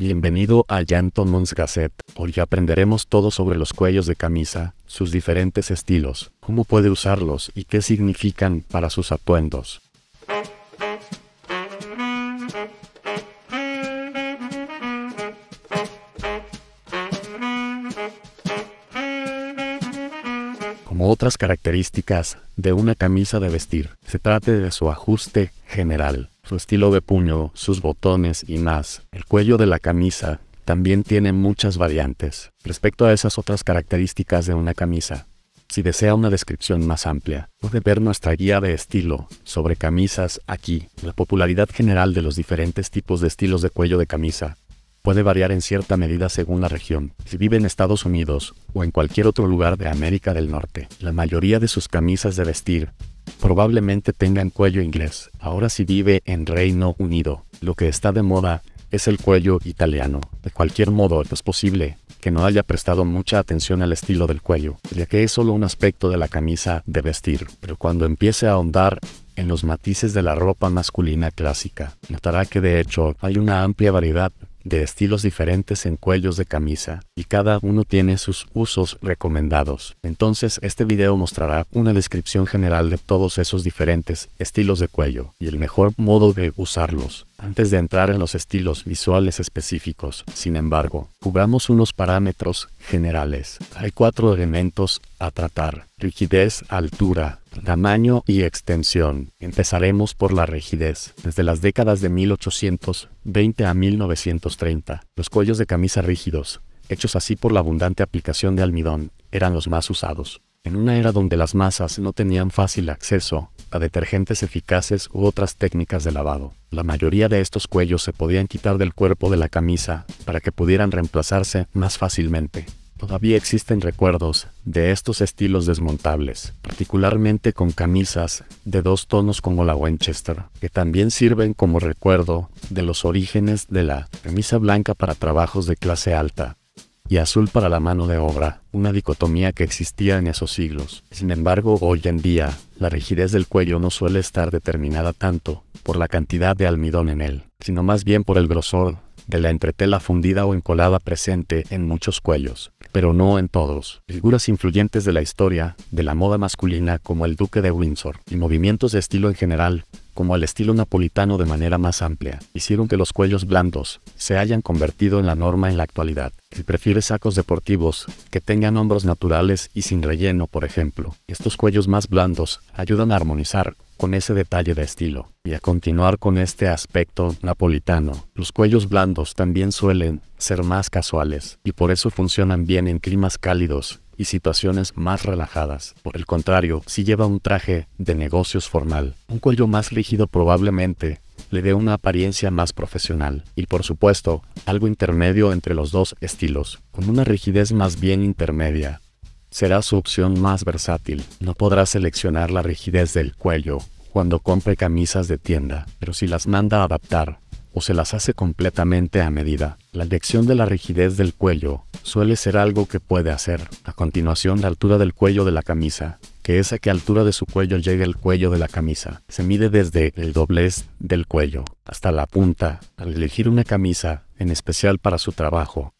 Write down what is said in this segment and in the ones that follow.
Bienvenido a Mon's Gazette. Hoy aprenderemos todo sobre los cuellos de camisa, sus diferentes estilos, cómo puede usarlos y qué significan para sus atuendos. Como otras características de una camisa de vestir, se trate de su ajuste general su estilo de puño, sus botones y más. El cuello de la camisa también tiene muchas variantes respecto a esas otras características de una camisa. Si desea una descripción más amplia, puede ver nuestra guía de estilo sobre camisas aquí. La popularidad general de los diferentes tipos de estilos de cuello de camisa puede variar en cierta medida según la región. Si vive en Estados Unidos o en cualquier otro lugar de América del Norte, la mayoría de sus camisas de vestir probablemente tengan cuello inglés. Ahora si vive en Reino Unido. Lo que está de moda es el cuello italiano. De cualquier modo, es posible que no haya prestado mucha atención al estilo del cuello, ya que es solo un aspecto de la camisa de vestir. Pero cuando empiece a ahondar en los matices de la ropa masculina clásica, notará que de hecho hay una amplia variedad de estilos diferentes en cuellos de camisa, y cada uno tiene sus usos recomendados. Entonces este video mostrará una descripción general de todos esos diferentes estilos de cuello, y el mejor modo de usarlos. Antes de entrar en los estilos visuales específicos, sin embargo, jugamos unos parámetros generales. Hay cuatro elementos a tratar. Rigidez, altura, tamaño y extensión. Empezaremos por la rigidez. Desde las décadas de 1820 a 1930, los cuellos de camisa rígidos, hechos así por la abundante aplicación de almidón, eran los más usados. En una era donde las masas no tenían fácil acceso a detergentes eficaces u otras técnicas de lavado, la mayoría de estos cuellos se podían quitar del cuerpo de la camisa para que pudieran reemplazarse más fácilmente. Todavía existen recuerdos de estos estilos desmontables, particularmente con camisas de dos tonos como la Winchester, que también sirven como recuerdo de los orígenes de la camisa blanca para trabajos de clase alta y azul para la mano de obra, una dicotomía que existía en esos siglos. Sin embargo, hoy en día, la rigidez del cuello no suele estar determinada tanto por la cantidad de almidón en él, sino más bien por el grosor de la entretela fundida o encolada presente en muchos cuellos, pero no en todos. Figuras influyentes de la historia, de la moda masculina como el duque de Windsor, y movimientos de estilo en general, como al estilo napolitano de manera más amplia, hicieron que los cuellos blandos se hayan convertido en la norma en la actualidad. Él prefiere sacos deportivos que tengan hombros naturales y sin relleno, por ejemplo. Estos cuellos más blandos ayudan a armonizar con ese detalle de estilo y a continuar con este aspecto napolitano. Los cuellos blandos también suelen ser más casuales y por eso funcionan bien en climas cálidos y situaciones más relajadas. Por el contrario, si lleva un traje de negocios formal, un cuello más rígido probablemente le dé una apariencia más profesional y por supuesto algo intermedio entre los dos estilos, con una rigidez más bien intermedia. Será su opción más versátil. No podrá seleccionar la rigidez del cuello cuando compre camisas de tienda, pero si las manda a adaptar o se las hace completamente a medida, la elección de la rigidez del cuello suele ser algo que puede hacer. A continuación, la altura del cuello de la camisa, que es a qué altura de su cuello llega el cuello de la camisa. Se mide desde el doblez del cuello hasta la punta. Al elegir una camisa, en especial para su trabajo,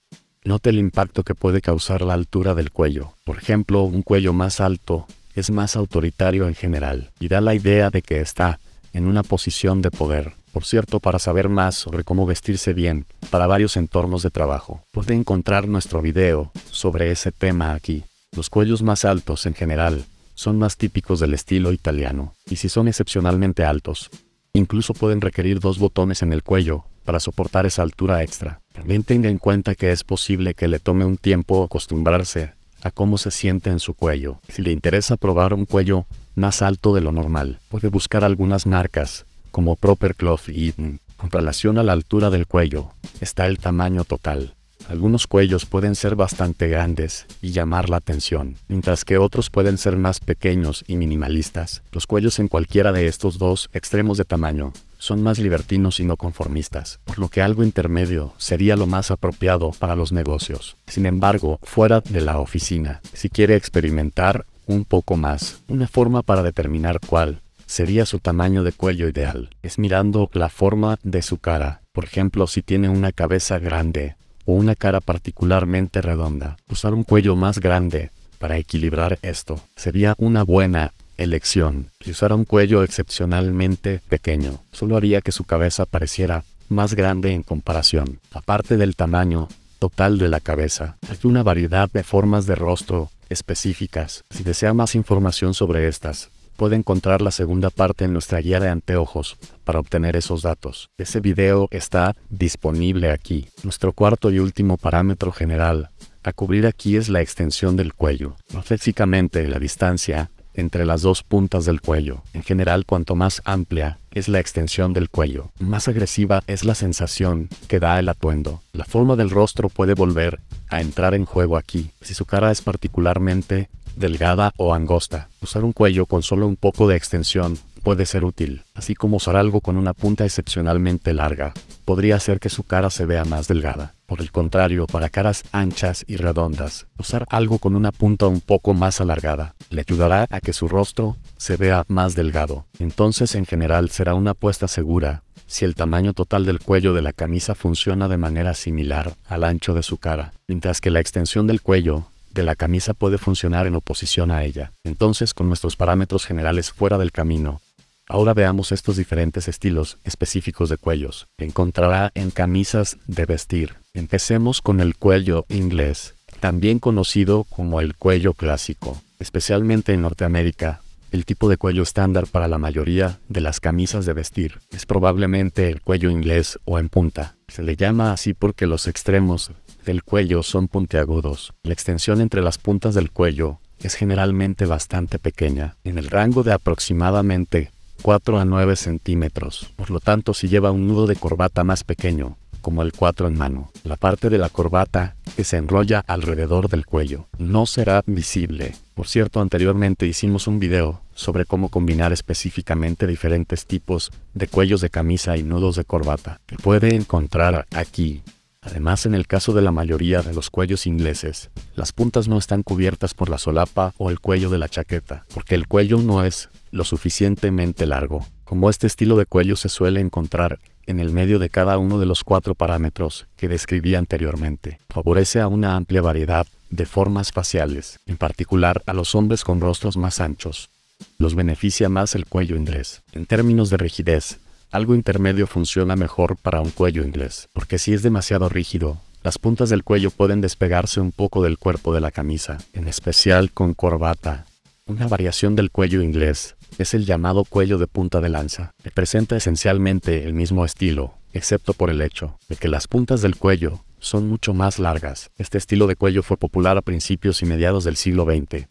note el impacto que puede causar la altura del cuello. Por ejemplo, un cuello más alto es más autoritario en general y da la idea de que está en una posición de poder. Por cierto, para saber más sobre cómo vestirse bien para varios entornos de trabajo, puede encontrar nuestro video sobre ese tema aquí. Los cuellos más altos en general son más típicos del estilo italiano, y si son excepcionalmente altos, incluso pueden requerir dos botones en el cuello para soportar esa altura extra. También tenga en cuenta que es posible que le tome un tiempo acostumbrarse a cómo se siente en su cuello. Si le interesa probar un cuello más alto de lo normal, puede buscar algunas marcas como proper cloth y con relación a la altura del cuello, está el tamaño total. Algunos cuellos pueden ser bastante grandes y llamar la atención, mientras que otros pueden ser más pequeños y minimalistas. Los cuellos en cualquiera de estos dos extremos de tamaño son más libertinos y no conformistas, por lo que algo intermedio sería lo más apropiado para los negocios. Sin embargo, fuera de la oficina, si quiere experimentar un poco más, una forma para determinar cuál sería su tamaño de cuello ideal. Es mirando la forma de su cara. Por ejemplo, si tiene una cabeza grande o una cara particularmente redonda, usar un cuello más grande para equilibrar esto sería una buena elección. Si usara un cuello excepcionalmente pequeño, solo haría que su cabeza pareciera más grande en comparación. Aparte del tamaño total de la cabeza, hay una variedad de formas de rostro específicas. Si desea más información sobre estas, puede encontrar la segunda parte en nuestra guía de anteojos para obtener esos datos. Ese video está disponible aquí. Nuestro cuarto y último parámetro general a cubrir aquí es la extensión del cuello, físicamente la distancia entre las dos puntas del cuello. En general, cuanto más amplia es la extensión del cuello, más agresiva es la sensación que da el atuendo. La forma del rostro puede volver a entrar en juego aquí. Si su cara es particularmente delgada o angosta. Usar un cuello con solo un poco de extensión puede ser útil, así como usar algo con una punta excepcionalmente larga. Podría hacer que su cara se vea más delgada. Por el contrario, para caras anchas y redondas, usar algo con una punta un poco más alargada le ayudará a que su rostro se vea más delgado. Entonces en general será una apuesta segura si el tamaño total del cuello de la camisa funciona de manera similar al ancho de su cara, mientras que la extensión del cuello de la camisa puede funcionar en oposición a ella. Entonces, con nuestros parámetros generales fuera del camino, ahora veamos estos diferentes estilos específicos de cuellos que encontrará en camisas de vestir. Empecemos con el cuello inglés, también conocido como el cuello clásico, especialmente en Norteamérica. El tipo de cuello estándar para la mayoría de las camisas de vestir es probablemente el cuello inglés o en punta. Se le llama así porque los extremos del cuello son puntiagudos. La extensión entre las puntas del cuello es generalmente bastante pequeña, en el rango de aproximadamente 4 a 9 centímetros. Por lo tanto, si lleva un nudo de corbata más pequeño, como el 4 en mano, la parte de la corbata que se enrolla alrededor del cuello no será visible. Por cierto, anteriormente hicimos un video sobre cómo combinar específicamente diferentes tipos de cuellos de camisa y nudos de corbata, que puede encontrar aquí. Además, en el caso de la mayoría de los cuellos ingleses, las puntas no están cubiertas por la solapa o el cuello de la chaqueta, porque el cuello no es lo suficientemente largo. Como este estilo de cuello se suele encontrar en el medio de cada uno de los cuatro parámetros que describí anteriormente, favorece a una amplia variedad de formas faciales, en particular a los hombres con rostros más anchos. Los beneficia más el cuello inglés. En términos de rigidez, algo intermedio funciona mejor para un cuello inglés, porque si es demasiado rígido, las puntas del cuello pueden despegarse un poco del cuerpo de la camisa, en especial con corbata. Una variación del cuello inglés es el llamado cuello de punta de lanza. que presenta esencialmente el mismo estilo, excepto por el hecho de que las puntas del cuello son mucho más largas. Este estilo de cuello fue popular a principios y mediados del siglo XX,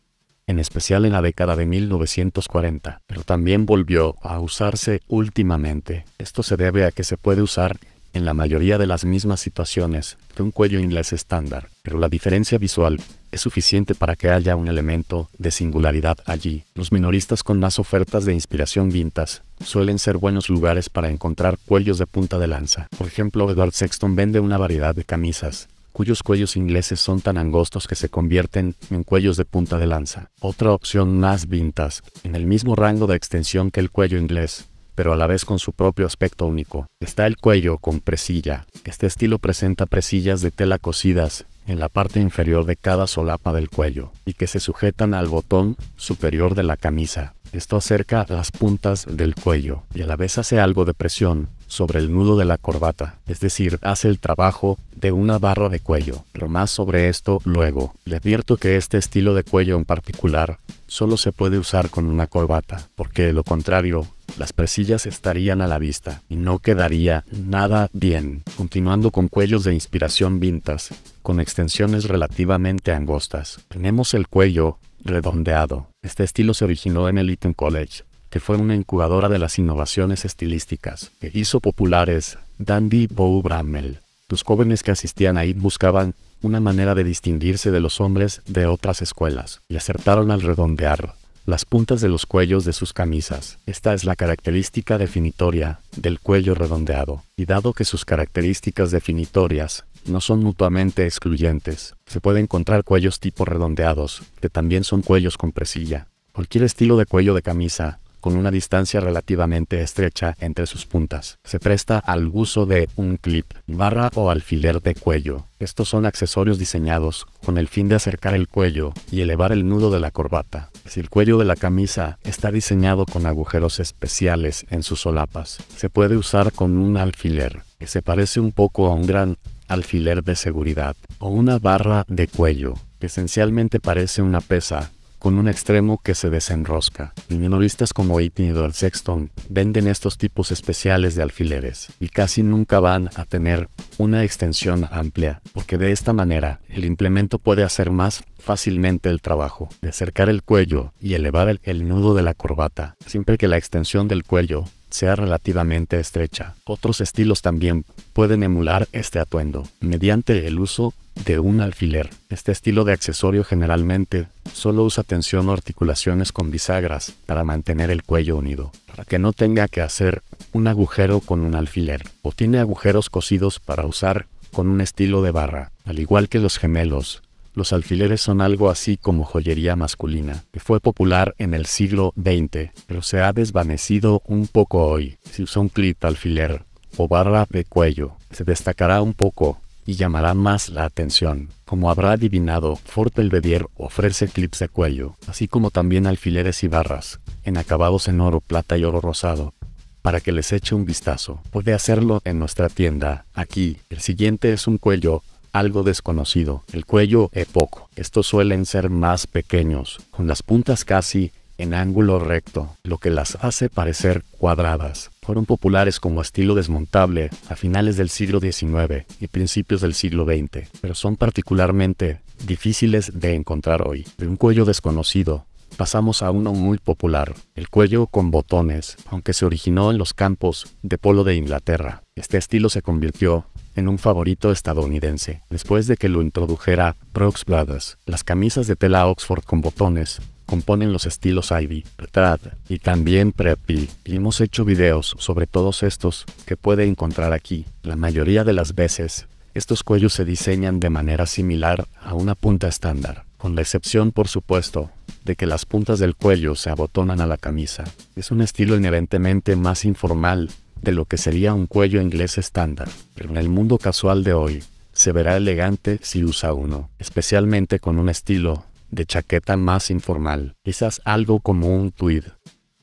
en especial en la década de 1940, pero también volvió a usarse últimamente. Esto se debe a que se puede usar en la mayoría de las mismas situaciones que un cuello inglés estándar, pero la diferencia visual es suficiente para que haya un elemento de singularidad allí. Los minoristas con más ofertas de inspiración vintas suelen ser buenos lugares para encontrar cuellos de punta de lanza. Por ejemplo, Edward Sexton vende una variedad de camisas cuyos cuellos ingleses son tan angostos que se convierten en cuellos de punta de lanza. Otra opción más vintas, en el mismo rango de extensión que el cuello inglés, pero a la vez con su propio aspecto único. Está el cuello con presilla. Este estilo presenta presillas de tela cosidas, en la parte inferior de cada solapa del cuello, y que se sujetan al botón superior de la camisa. Esto acerca las puntas del cuello y a la vez hace algo de presión sobre el nudo de la corbata, es decir, hace el trabajo de una barra de cuello, pero más sobre esto luego. Le advierto que este estilo de cuello en particular solo se puede usar con una corbata, porque lo contrario, las presillas estarían a la vista y no quedaría nada bien, continuando con cuellos de inspiración vintas, con extensiones relativamente angostas. Tenemos el cuello redondeado. Este estilo se originó en el Eton College, que fue una incubadora de las innovaciones estilísticas, que hizo populares Dandy Beau Brammel. Los jóvenes que asistían ahí buscaban una manera de distinguirse de los hombres de otras escuelas y acertaron al redondear las puntas de los cuellos de sus camisas. Esta es la característica definitoria del cuello redondeado, y dado que sus características definitorias no son mutuamente excluyentes, se puede encontrar cuellos tipo redondeados, que también son cuellos con presilla. Cualquier estilo de cuello de camisa con una distancia relativamente estrecha entre sus puntas. Se presta al uso de un clip, barra o alfiler de cuello. Estos son accesorios diseñados con el fin de acercar el cuello y elevar el nudo de la corbata. Si el cuello de la camisa está diseñado con agujeros especiales en sus solapas, se puede usar con un alfiler, que se parece un poco a un gran alfiler de seguridad, o una barra de cuello, que esencialmente parece una pesa con un extremo que se desenrosca. minoristas como Eighteen y Sexton venden estos tipos especiales de alfileres y casi nunca van a tener una extensión amplia, porque de esta manera el implemento puede hacer más fácilmente el trabajo de acercar el cuello y elevar el, el nudo de la corbata, siempre que la extensión del cuello sea relativamente estrecha. Otros estilos también pueden emular este atuendo mediante el uso de un alfiler. Este estilo de accesorio generalmente solo usa tensión o articulaciones con bisagras para mantener el cuello unido, para que no tenga que hacer un agujero con un alfiler, o tiene agujeros cosidos para usar con un estilo de barra, al igual que los gemelos. Los alfileres son algo así como joyería masculina, que fue popular en el siglo XX, pero se ha desvanecido un poco hoy. Si usa un clip alfiler o barra de cuello, se destacará un poco y llamará más la atención. Como habrá adivinado, Fort Belvedere ofrece clips de cuello, así como también alfileres y barras, en acabados en oro plata y oro rosado. Para que les eche un vistazo, puede hacerlo en nuestra tienda. Aquí, el siguiente es un cuello algo desconocido, el cuello poco. Estos suelen ser más pequeños, con las puntas casi en ángulo recto, lo que las hace parecer cuadradas. Fueron populares como estilo desmontable a finales del siglo XIX y principios del siglo XX, pero son particularmente difíciles de encontrar hoy. De un cuello desconocido, pasamos a uno muy popular, el cuello con botones, aunque se originó en los campos de polo de Inglaterra. Este estilo se convirtió en un favorito estadounidense, después de que lo introdujera Brooks Brothers. Las camisas de tela Oxford con botones componen los estilos Ivy, Trad y también Preppy, y hemos hecho videos sobre todos estos que puede encontrar aquí. La mayoría de las veces, estos cuellos se diseñan de manera similar a una punta estándar, con la excepción, por supuesto, de que las puntas del cuello se abotonan a la camisa. Es un estilo inherentemente más informal de lo que sería un cuello inglés estándar, pero en el mundo casual de hoy, se verá elegante si usa uno, especialmente con un estilo de chaqueta más informal, quizás algo como un tweed.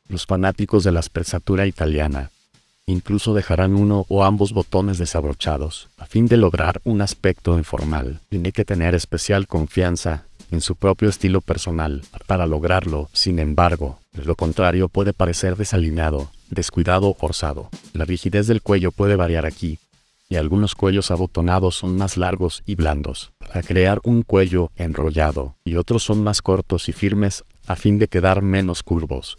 Los fanáticos de la expresatura italiana incluso dejarán uno o ambos botones desabrochados, a fin de lograr un aspecto informal. Tiene que tener especial confianza en su propio estilo personal para lograrlo, sin embargo, de lo contrario puede parecer desalineado, descuidado o forzado. La rigidez del cuello puede variar aquí, y algunos cuellos abotonados son más largos y blandos, para crear un cuello enrollado, y otros son más cortos y firmes, a fin de quedar menos curvos.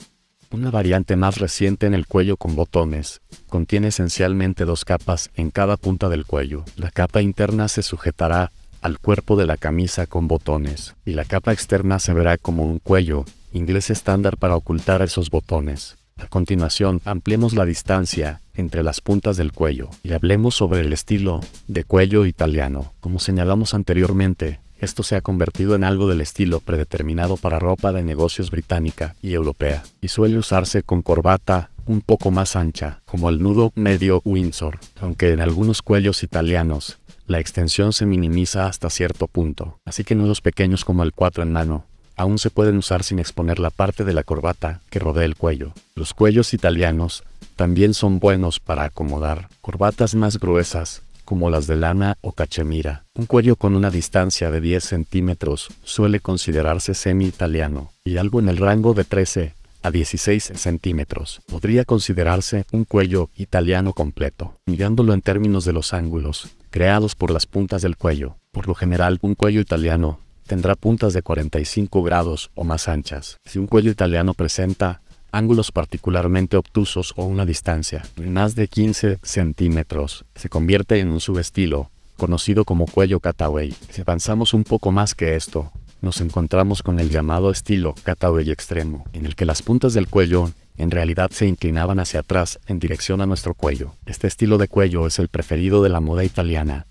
Una variante más reciente en el cuello con botones, contiene esencialmente dos capas en cada punta del cuello. La capa interna se sujetará al cuerpo de la camisa con botones, y la capa externa se verá como un cuello, inglés estándar para ocultar esos botones. A continuación, ampliemos la distancia entre las puntas del cuello y hablemos sobre el estilo de cuello italiano. Como señalamos anteriormente, esto se ha convertido en algo del estilo predeterminado para ropa de negocios británica y europea, y suele usarse con corbata un poco más ancha, como el nudo medio Windsor, aunque en algunos cuellos italianos la extensión se minimiza hasta cierto punto, así que nudos pequeños como el 4 en mano aún se pueden usar sin exponer la parte de la corbata que rodea el cuello. Los cuellos italianos también son buenos para acomodar corbatas más gruesas, como las de lana o cachemira. Un cuello con una distancia de 10 centímetros suele considerarse semi-italiano, y algo en el rango de 13 a 16 centímetros. Podría considerarse un cuello italiano completo, mirándolo en términos de los ángulos creados por las puntas del cuello. Por lo general, un cuello italiano tendrá puntas de 45 grados o más anchas. Si un cuello italiano presenta ángulos particularmente obtusos o una distancia de más de 15 centímetros, se convierte en un subestilo, conocido como cuello cataway. Si avanzamos un poco más que esto, nos encontramos con el llamado estilo cataway extremo, en el que las puntas del cuello en realidad se inclinaban hacia atrás en dirección a nuestro cuello. Este estilo de cuello es el preferido de la moda italiana,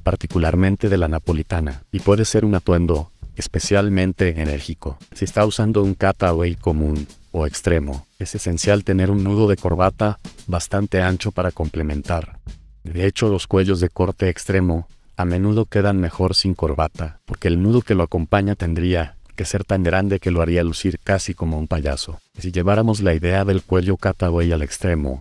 particularmente de la napolitana, y puede ser un atuendo especialmente enérgico. Si está usando un kataway común o extremo, es esencial tener un nudo de corbata bastante ancho para complementar. De hecho, los cuellos de corte extremo a menudo quedan mejor sin corbata, porque el nudo que lo acompaña tendría que ser tan grande que lo haría lucir casi como un payaso. Si lleváramos la idea del cuello kataway al extremo,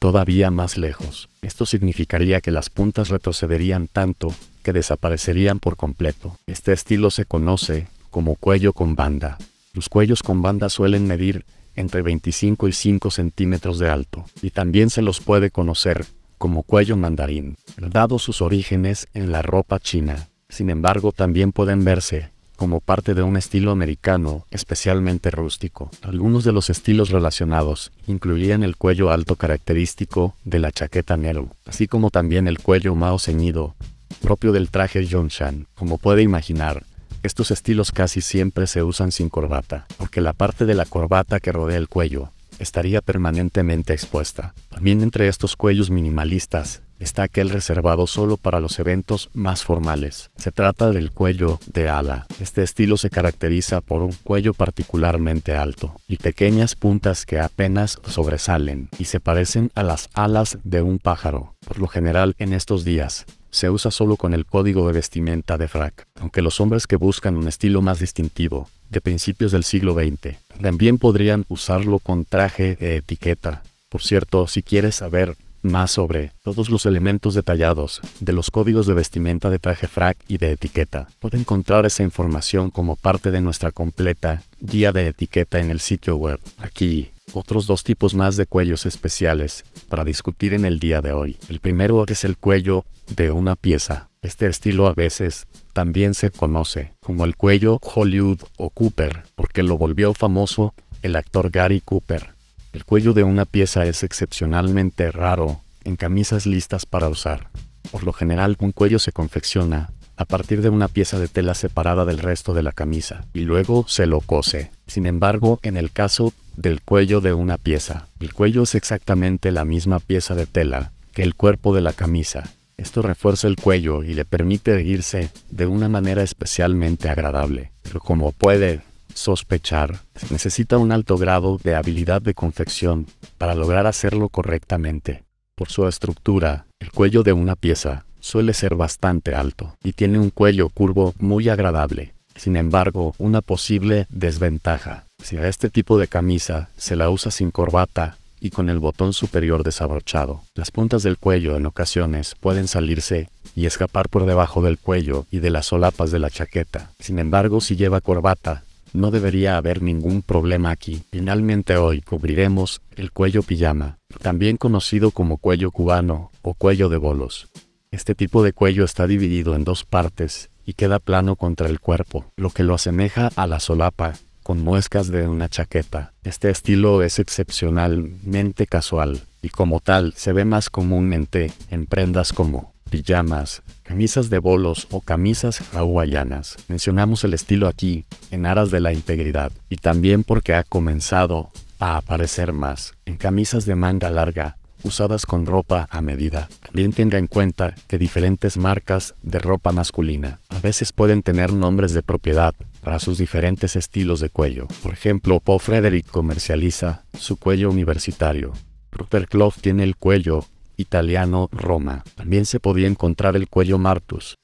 todavía más lejos. Esto significaría que las puntas retrocederían tanto que desaparecerían por completo. Este estilo se conoce como cuello con banda. Los cuellos con banda suelen medir entre 25 y 5 centímetros de alto, y también se los puede conocer como cuello mandarín, dado sus orígenes en la ropa china. Sin embargo, también pueden verse como parte de un estilo americano especialmente rústico. Algunos de los estilos relacionados incluían el cuello alto característico de la chaqueta Nero, así como también el cuello mao ceñido, propio del traje Yongshan. Como puede imaginar, estos estilos casi siempre se usan sin corbata, porque la parte de la corbata que rodea el cuello estaría permanentemente expuesta. También entre estos cuellos minimalistas está aquel reservado solo para los eventos más formales. Se trata del cuello de ala. Este estilo se caracteriza por un cuello particularmente alto y pequeñas puntas que apenas sobresalen y se parecen a las alas de un pájaro. Por lo general en estos días, se usa solo con el código de vestimenta de frac, aunque los hombres que buscan un estilo más distintivo, de principios del siglo XX, también podrían usarlo con traje de etiqueta. Por cierto, si quieres saber más sobre todos los elementos detallados de los códigos de vestimenta de traje frac y de etiqueta. Puede encontrar esa información como parte de nuestra completa guía de etiqueta en el sitio web. Aquí, otros dos tipos más de cuellos especiales para discutir en el día de hoy. El primero es el cuello de una pieza. Este estilo a veces también se conoce como el cuello Hollywood o Cooper, porque lo volvió famoso el actor Gary Cooper. El cuello de una pieza es excepcionalmente raro en camisas listas para usar. Por lo general, un cuello se confecciona a partir de una pieza de tela separada del resto de la camisa y luego se lo cose. Sin embargo, en el caso del cuello de una pieza, el cuello es exactamente la misma pieza de tela que el cuerpo de la camisa. Esto refuerza el cuello y le permite irse de una manera especialmente agradable. Pero como puede sospechar, necesita un alto grado de habilidad de confección para lograr hacerlo correctamente. Por su estructura, el cuello de una pieza suele ser bastante alto y tiene un cuello curvo muy agradable. Sin embargo, una posible desventaja, si a este tipo de camisa se la usa sin corbata y con el botón superior desabrochado, las puntas del cuello en ocasiones pueden salirse y escapar por debajo del cuello y de las solapas de la chaqueta. Sin embargo, si lleva corbata, no debería haber ningún problema aquí. Finalmente hoy cubriremos el cuello pijama, también conocido como cuello cubano o cuello de bolos. Este tipo de cuello está dividido en dos partes y queda plano contra el cuerpo, lo que lo asemeja a la solapa, con muescas de una chaqueta. Este estilo es excepcionalmente casual y como tal se ve más comúnmente en prendas como pijamas, Camisas de bolos o camisas hawaianas. Mencionamos el estilo aquí, en aras de la integridad, y también porque ha comenzado a aparecer más en camisas de manga larga, usadas con ropa a medida. También tenga en cuenta que diferentes marcas de ropa masculina a veces pueden tener nombres de propiedad para sus diferentes estilos de cuello. Por ejemplo, Paul Frederick comercializa su cuello universitario. Rupert cloth tiene el cuello italiano Roma. También se podía encontrar el cuello Martus,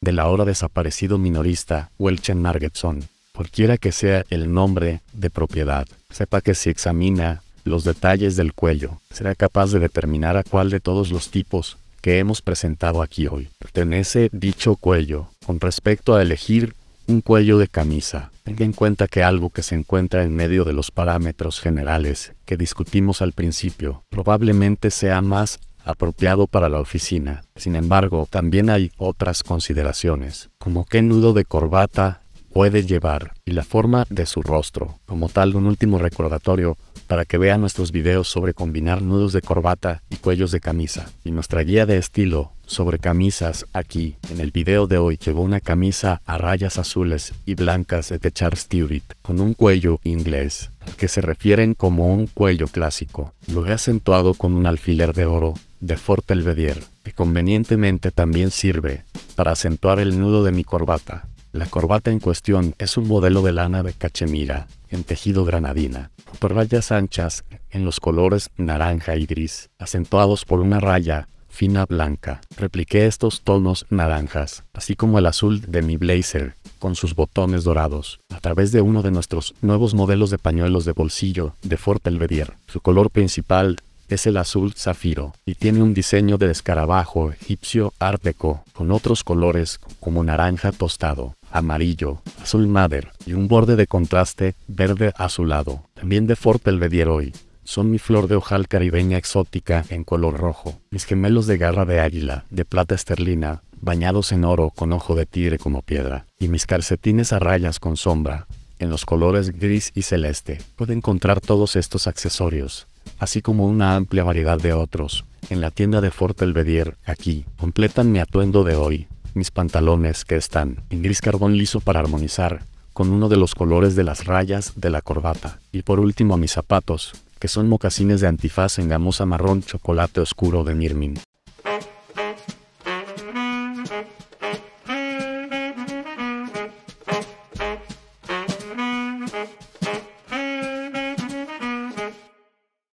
del ahora desaparecido minorista Welchen Margetson, cualquiera que sea el nombre de propiedad. Sepa que si examina los detalles del cuello, será capaz de determinar a cuál de todos los tipos que hemos presentado aquí hoy pertenece dicho cuello con respecto a elegir un cuello de camisa. Tenga en cuenta que algo que se encuentra en medio de los parámetros generales que discutimos al principio probablemente sea más apropiado para la oficina. Sin embargo, también hay otras consideraciones, como qué nudo de corbata puede llevar y la forma de su rostro. Como tal, un último recordatorio para que vean nuestros videos sobre combinar nudos de corbata y cuellos de camisa. Y nuestra guía de estilo sobre camisas aquí. En el video de hoy llevó una camisa a rayas azules y blancas de Charles Stewart con un cuello inglés, que se refieren como un cuello clásico. Lo he acentuado con un alfiler de oro de Fort que convenientemente también sirve para acentuar el nudo de mi corbata. La corbata en cuestión es un modelo de lana de cachemira, en tejido granadina, por rayas anchas en los colores naranja y gris, acentuados por una raya fina blanca. Repliqué estos tonos naranjas, así como el azul de mi blazer, con sus botones dorados, a través de uno de nuestros nuevos modelos de pañuelos de bolsillo de Fort Belvedere. Su color principal es el azul zafiro, y tiene un diseño de escarabajo egipcio árteco, con otros colores como naranja tostado, amarillo, azul madre, y un borde de contraste verde azulado, también de Fort hoy Son mi flor de ojal caribeña exótica en color rojo, mis gemelos de garra de águila, de plata esterlina, bañados en oro con ojo de tigre como piedra, y mis calcetines a rayas con sombra, en los colores gris y celeste. Puede encontrar todos estos accesorios así como una amplia variedad de otros. En la tienda de Fort Belvedere, aquí, completan mi atuendo de hoy, mis pantalones que están en gris carbón liso para armonizar, con uno de los colores de las rayas de la corbata, y por último mis zapatos, que son mocasines de antifaz en gamosa marrón chocolate oscuro de Mirmin.